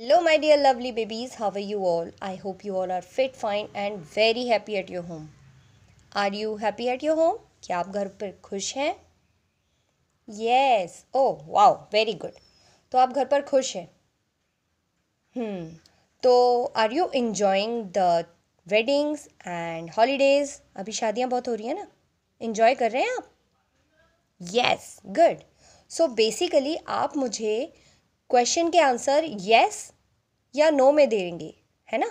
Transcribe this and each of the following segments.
Hello my dear lovely babies how are you all I hope you all are fit fine and very happy at your home are you happy at your home क्या आप घर पर खुश हैं yes oh wow very good तो आप घर पर खुश हैं हम्म तो are you enjoying the weddings and holidays अभी शादियाँ बहुत हो रही हैं ना इन्जॉय कर रहे हैं आप यस गुड सो बेसिकली आप मुझे क्वेश्चन के आंसर यस या नो में देंगे है ना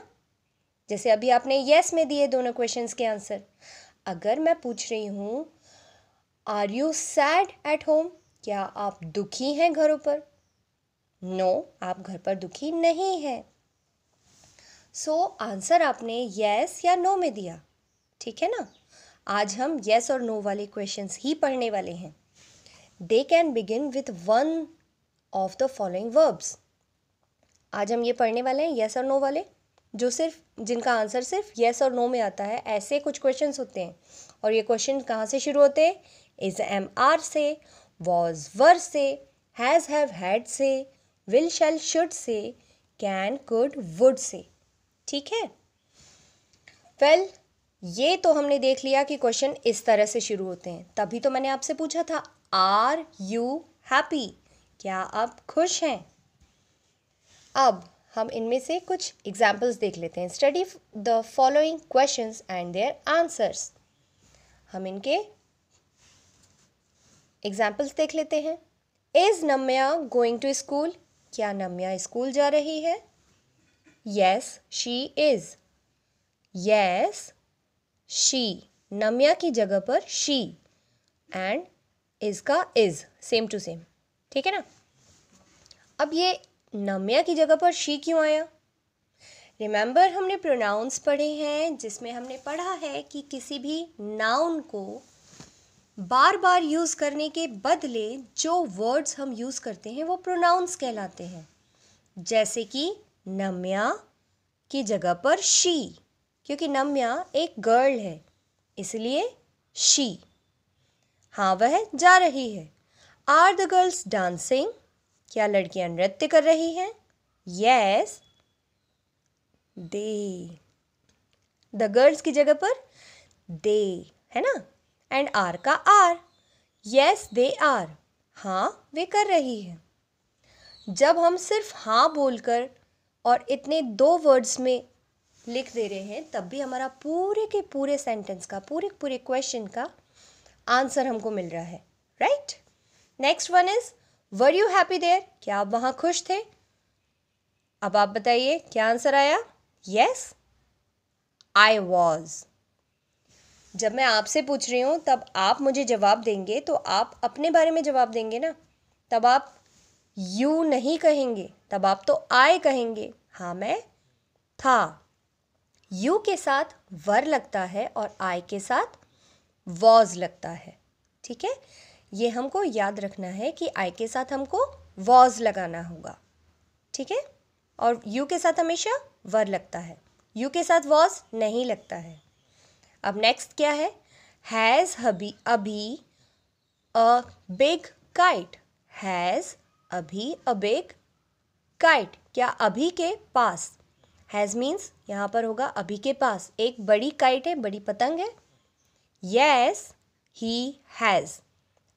जैसे अभी आपने येस में दिए दोनों क्वेश्चंस के आंसर अगर मैं पूछ रही हूँ are you sad at home क्या आप दुखी हैं घरों पर नो no, आप घर पर दुखी नहीं हैं सो so, आंसर आपने यस या नो में दिया ठीक है ना आज हम येस और नो वाले क्वेश्चंस ही पढ़ने वाले हैं they can begin with one of the following verbs आज हम ये पढ़ने वाले हैं येस और नो वाले जो सिर्फ जिनका आंसर सिर्फ येस और नो में आता है ऐसे कुछ क्वेश्चन होते हैं और ये क्वेश्चन कहाँ से शुरू होते हैं इज एम आर से वॉज वर से हैज़ हैव हैड से विल शैल शुड से कैन कुड वुड से ठीक है वेल well, ये तो हमने देख लिया कि क्वेश्चन इस तरह से शुरू होते हैं तभी तो मैंने आपसे पूछा था आर यू हैप्पी क्या आप खुश हैं अब हम इनमें से कुछ एग्जाम्पल्स देख लेते हैं study the following question and their answers हम इनके एग्जाम्पल्स देख लेते हैं is Namya going to school क्या नम्या स्कूल जा रही है yes she is yes she Namya की जगह पर शी एंड इज का इज़ सेम टू सेम ठीक है ना अब ये नम्या की जगह पर शी क्यों आया रिमेंबर हमने प्रोनाउंस पढ़े हैं जिसमें हमने पढ़ा है कि किसी भी नाउन को बार बार यूज़ करने के बदले जो वर्ड्स हम यूज़ करते हैं वो प्रोनाउंस कहलाते हैं जैसे कि नम्या की जगह पर शी क्योंकि नम्या एक गर्ल है इसलिए शी हाँ वह जा रही है आर द गर्ल्स डांसिंग क्या लड़कियां नृत्य कर रही हैं यस दे द गर्ल्स की जगह पर दे है ना एंड आर का आर यस दे आर हाँ वे कर रही है जब हम सिर्फ हाँ बोलकर और इतने दो वर्ड्स में लिख दे रहे हैं तब भी हमारा पूरे के पूरे सेंटेंस का पूरे पूरे क्वेश्चन का आंसर हमको मिल रहा है right right? Next one is were you happy there क्या आप वहां खुश थे अब आप बताइए क्या आंसर आया यस आई वॉज जब मैं आपसे पूछ रही हूँ तब आप मुझे जवाब देंगे तो आप अपने बारे में जवाब देंगे ना तब आप यू नहीं कहेंगे तब आप तो आई कहेंगे हाँ मैं था यू के साथ वर लगता है और आई के साथ वॉज लगता है ठीक है ये हमको याद रखना है कि आई के साथ हमको वॉज लगाना होगा ठीक है और यू के साथ हमेशा वर लगता है यू के साथ वॉज नहीं लगता है अब नेक्स्ट क्या है हैज़ अभी अभी अ बिग काइट हैज़ अभी अ बिग काइट क्या अभी के पास हैज़ मीन्स यहाँ पर होगा अभी के पास एक बड़ी काइट है बड़ी पतंग है येस ही हैज़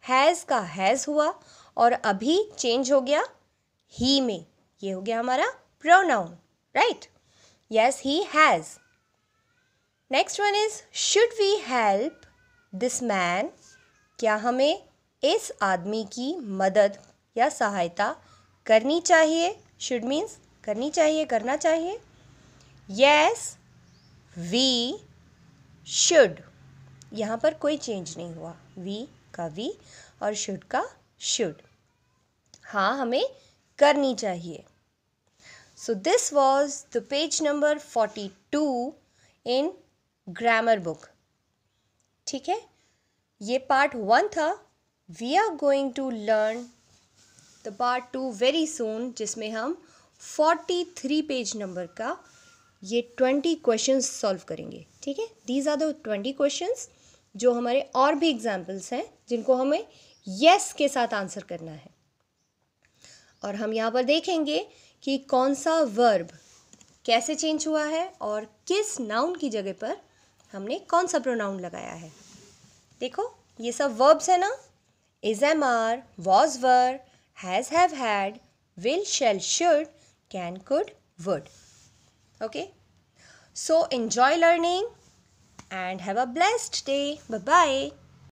हैज़ का हैज़ हुआ और अभी चेंज हो गया ही में ये हो गया हमारा pronoun right yes he has next one is should we help this man क्या हमें इस आदमी की मदद या सहायता करनी चाहिए शुड मीन्स करनी चाहिए करना चाहिए यस वी शुड यहाँ पर कोई चेंज नहीं हुआ वी कवि और शुड का शुड हाँ हमें करनी चाहिए so this was the page number forty two in grammar book ठीक है ये पार्ट वन था we are going to learn the part two very soon जिसमें हम फोर्टी थ्री पेज नंबर का ये ट्वेंटी क्वेश्चन सॉल्व करेंगे ठीक है these are the twenty questions जो हमारे और भी एग्जाम्पल्स हैं जिनको हमें यस के साथ आंसर करना है और हम यहाँ पर देखेंगे कि कौन सा वर्ब कैसे चेंज हुआ है और किस नाउन की जगह पर हमने कौन सा प्रोनाउन लगाया है देखो ये सब वर्ब्स है ना is am are was were has have had will shall should can could would okay so enjoy learning and have a blessed day. Bye bye.